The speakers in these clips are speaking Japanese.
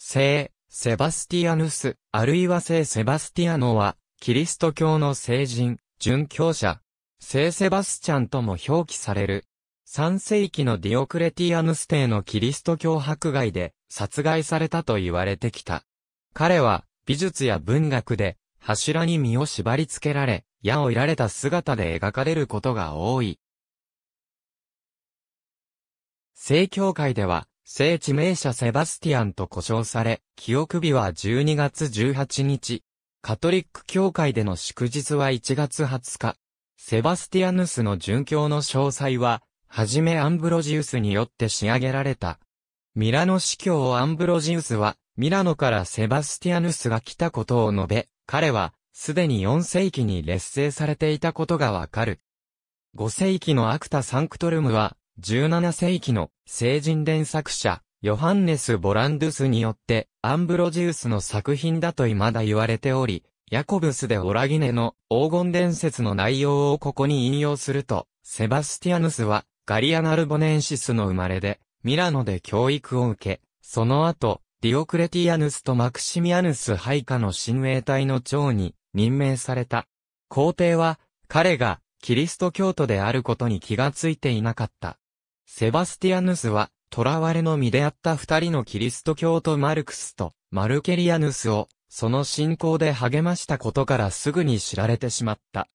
聖、セバスティアヌス、あるいは聖セバスティアノは、キリスト教の聖人、殉教者、聖セバスチャンとも表記される。3世紀のディオクレティアヌス帝のキリスト教迫害で殺害されたと言われてきた。彼は美術や文学で柱に身を縛り付けられ、矢を射られた姿で描かれることが多い。正教会では聖地名車セバスティアンと呼称され、記憶日は12月18日。カトリック教会での祝日は1月20日。セバスティアヌスの殉教の詳細は、はじめアンブロジウスによって仕上げられた。ミラノ司教アンブロジウスは、ミラノからセバスティアヌスが来たことを述べ、彼は、すでに4世紀に劣勢されていたことがわかる。5世紀のアクタ・サンクトルムは、17世紀の聖人伝作者、ヨハンネス・ボランドゥスによって、アンブロジウスの作品だと未だ言われており、ヤコブスでオラギネの黄金伝説の内容をここに引用すると、セバスティアヌスはガリアナルボネンシスの生まれで、ミラノで教育を受け、その後、ディオクレティアヌスとマクシミアヌス配下の親衛隊の長に任命された。皇帝は、彼がキリスト教徒であることに気がついていなかった。セバスティアヌスは、囚われの身であった二人のキリスト教徒マルクスとマルケリアヌスを、その信仰で励ましたことからすぐに知られてしまった。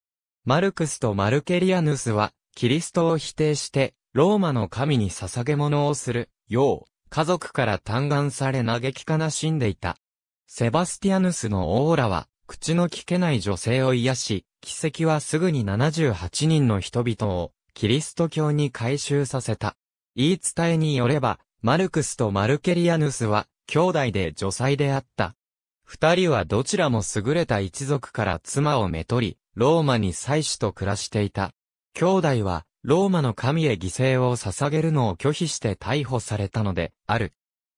マルクスとマルケリアヌスは、キリストを否定して、ローマの神に捧げ物をする、よう、家族から嘆願され嘆き悲しんでいた。セバスティアヌスのオーラは、口の聞けない女性を癒し、奇跡はすぐに78人の人々をキリスト教に改修させた。言い伝えによれば、マルクスとマルケリアヌスは、兄弟で女才であった。二人はどちらも優れた一族から妻をめとり、ローマに妻子と暮らしていた。兄弟は、ローマの神へ犠牲を捧げるのを拒否して逮捕されたので、ある。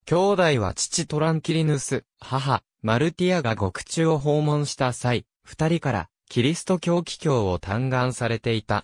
兄弟は父トランキリヌス、母、マルティアが獄中を訪問した際、二人から、キリスト教帰教を嘆願されていた。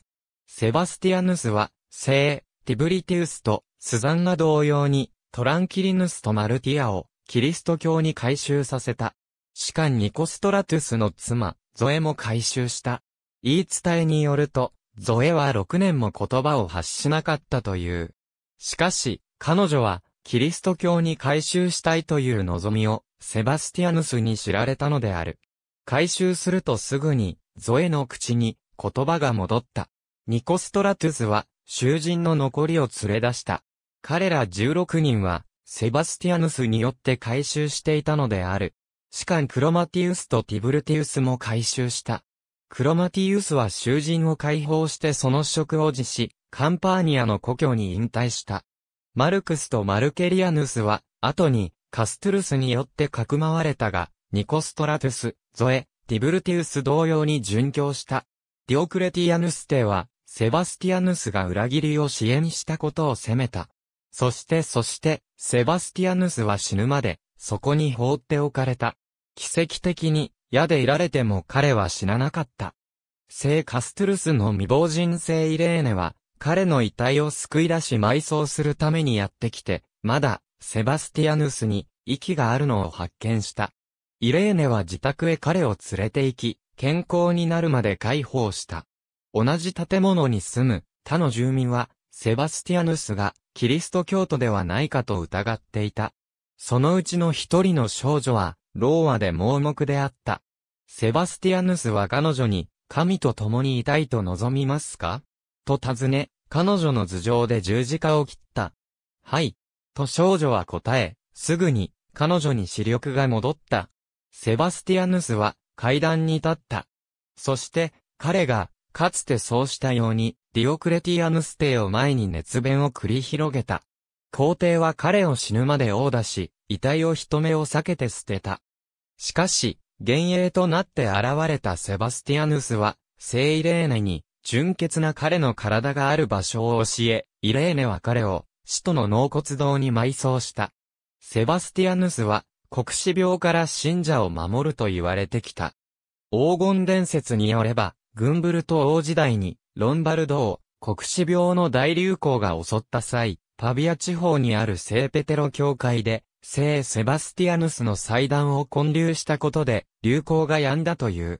セバスティアヌスは、聖、ティブリティウスと、スザンナ同様に、トランキリヌスとマルティアを、キリスト教に改宗させた。しかニコストラトゥスの妻、ゾエも改宗した。言い伝えによると、ゾエは6年も言葉を発しなかったという。しかし、彼女は、キリスト教に改宗したいという望みを、セバスティアヌスに知られたのである。改宗するとすぐに、ゾエの口に、言葉が戻った。ニコストラトゥスは、囚人の残りを連れ出した。彼ら16人は、セバスティアヌスによって回収していたのである。しかクロマティウスとティブルティウスも回収した。クロマティウスは囚人を解放してその職を辞し、カンパーニアの故郷に引退した。マルクスとマルケリアヌスは、後に、カストゥルスによってかくまわれたが、ニコストラトゥス、ゾエ、ティブルティウス同様に殉教した。ディオクレティアヌス帝は、セバスティアヌスが裏切りを支援したことを責めた。そしてそして、セバスティアヌスは死ぬまで、そこに放っておかれた。奇跡的に、矢でいられても彼は死ななかった。聖カストゥルスの未亡人聖イレーネは、彼の遺体を救い出し埋葬するためにやってきて、まだ、セバスティアヌスに、息があるのを発見した。イレーネは自宅へ彼を連れて行き、健康になるまで解放した。同じ建物に住む他の住民は、セバスティアヌスがキリスト教徒ではないかと疑っていた。そのうちの一人の少女は、ローアで盲目であった。セバスティアヌスは彼女に、神と共にいたいと望みますかと尋ね、彼女の頭上で十字架を切った。はい。と少女は答え、すぐに、彼女に視力が戻った。セバスティアヌスは、階段に立った。そして、彼が、かつてそうしたように、ディオクレティアヌス帝を前に熱弁を繰り広げた。皇帝は彼を死ぬまで殴打し、遺体を人目を避けて捨てた。しかし、幻影となって現れたセバスティアヌスは、聖イレーネに、純潔な彼の体がある場所を教え、イレーネは彼を、使徒の納骨堂に埋葬した。セバスティアヌスは、国死病から信者を守ると言われてきた。黄金伝説によれば、グンブルト王時代に、ロンバルド王、国死病の大流行が襲った際、パビア地方にある聖ペテロ教会で、聖セバスティアヌスの祭壇を建立したことで、流行が止んだという。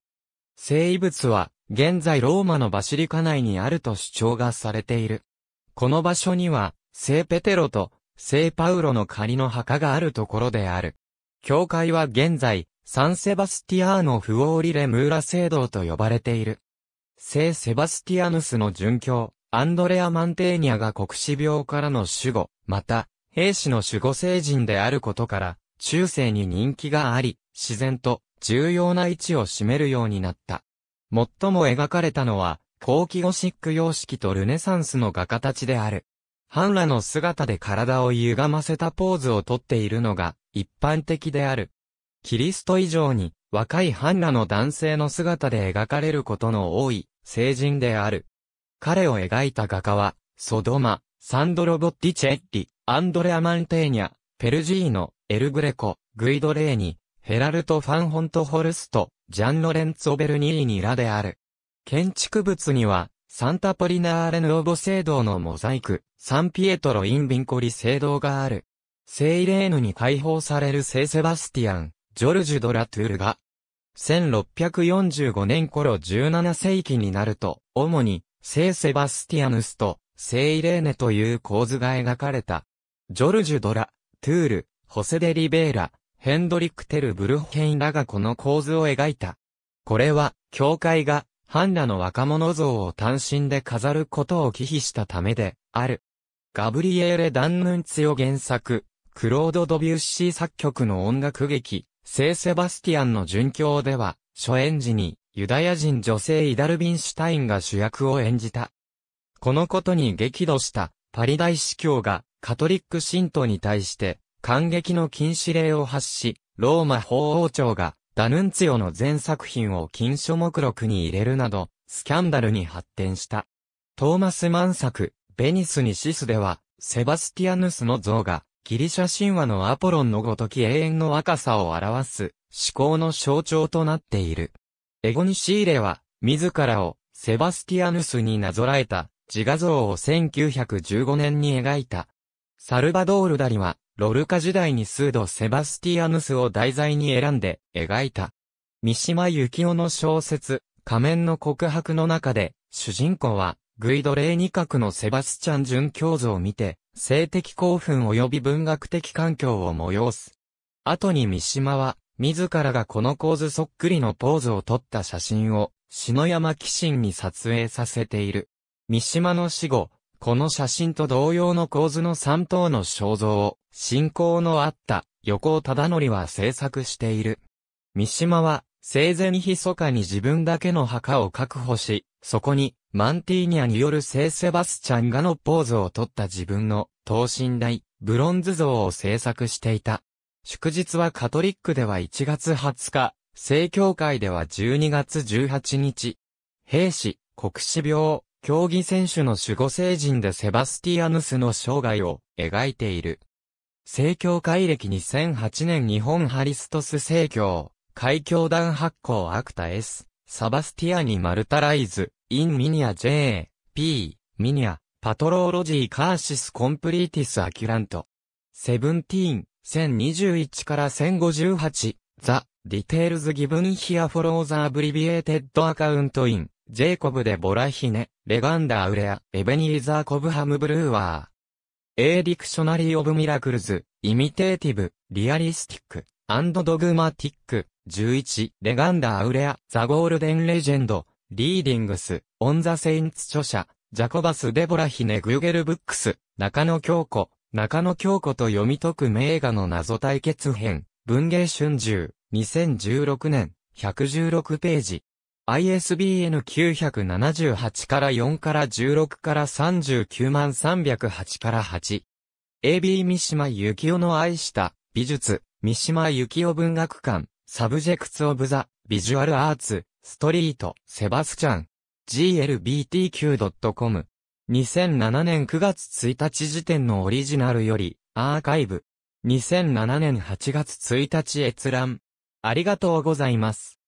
聖遺物は、現在ローマのバシリカ内にあると主張がされている。この場所には、聖ペテロと聖パウロの仮の墓があるところである。教会は現在、サンセバスティアーノ・フオーリレ・ムーラ聖堂と呼ばれている。聖セバスティアヌスの殉教、アンドレア・マンテーニアが国死病からの守護、また、兵士の守護聖人であることから、中世に人気があり、自然と重要な位置を占めるようになった。最も描かれたのは、後期ゴシック様式とルネサンスの画家たちである。半裸の姿で体を歪ませたポーズをとっているのが一般的である。キリスト以上に、若いハンナの男性の姿で描かれることの多い、聖人である。彼を描いた画家は、ソドマ、サンドロ・ボッティチェッリ、アンドレア・マンテーニャ、ペルジーノ、エルグレコ、グイド・レーニ、ヘラルト・ファン・ホント・ホルスト、ジャン・ロレンツオベルニーニらである。建築物には、サンタポリナーレ・ヌーボ聖堂のモザイク、サンピエトロ・イン・ビンコリ聖堂がある。聖イレーヌに解放される聖セバスティアン、ジョルジュ・ド・ラトゥールが、1645年頃17世紀になると、主に、聖セバスティアヌスと、聖イレーネという構図が描かれた。ジョルジュ・ド・ラ、トゥール、ホセデ・リベーラ、ヘンドリック・テル・ブルヘインらがこの構図を描いた。これは、教会が、ハンラの若者像を単身で飾ることを忌避したためで、ある。ガブリエーレ・ダンヌンツヨ原作、クロード・ドビュッシー作曲の音楽劇、聖セバスティアンの殉教では、初演時に、ユダヤ人女性イダルビンシュタインが主役を演じた。このことに激怒したパリ大司教がカトリック信徒に対して感激の禁止令を発し、ローマ法王庁がダヌンツィオの全作品を禁書目録に入れるなど、スキャンダルに発展した。トーマス・マン作、ベニスにシスでは、セバスティアヌスの像がギリシャ神話のアポロンのごとき永遠の若さを表す、思考の象徴となっている。エゴニシーレは、自らを、セバスティアヌスになぞらえた、自画像を1915年に描いた。サルバドール・ダリは、ロルカ時代に数度セバスティアヌスを題材に選んで描いた。三島幸紀夫の小説、仮面の告白の中で、主人公は、グイド・レーニカクのセバスチャン殉教像を見て、性的興奮及び文学的環境を催す。後に三島は、自らがこの構図そっくりのポーズを撮った写真を、篠山紀信に撮影させている。三島の死後、この写真と同様の構図の三等の肖像を、信仰のあった、横尾忠則は制作している。三島は、生前に密かに自分だけの墓を確保し、そこに、マンティーニャによる聖セバスチャンがのポーズを取った自分の、等身大、ブロンズ像を制作していた。祝日はカトリックでは1月20日、聖教会では12月18日。兵士、国士病、競技選手の守護聖人でセバスティアヌスの生涯を描いている。聖教会歴2008年日本ハリストス聖教。海峡弾発行アクタ S、サバスティアニマルタライズ、インミニア J、P、ミニア、パトローロジーカーシスコンプリーティスアキュラント。セブンティーン、1021から1058、ザ、ディテールズギブンヒアフォローザアブリビエーテッドアカウントイン、ジェイコブでボラヒネ、レガンダーウレア、エベニーザーコブハムブルーワー。A Dictionary of Miracles, Imitative, Realistic, and Dogmatic, 11、レガンダアウレア、ザ・ゴールデン・レジェンド、リーディングス、オン・ザ・セインツ著者、ジャコバス・デボラヒネ・グーゲル・ブックス、中野京子、中野京子と読み解く名画の謎対決編、文芸春秋、2016年、116ページ。ISBN 978から4から16から39万308から8。AB 三島幸男の愛した美術、三島幸男文学館。サブジェクツオブザ、ビジュアルアーツ、ストリート、セバスチャン、glbtq.com。2007年9月1日時点のオリジナルより、アーカイブ。2007年8月1日閲覧。ありがとうございます。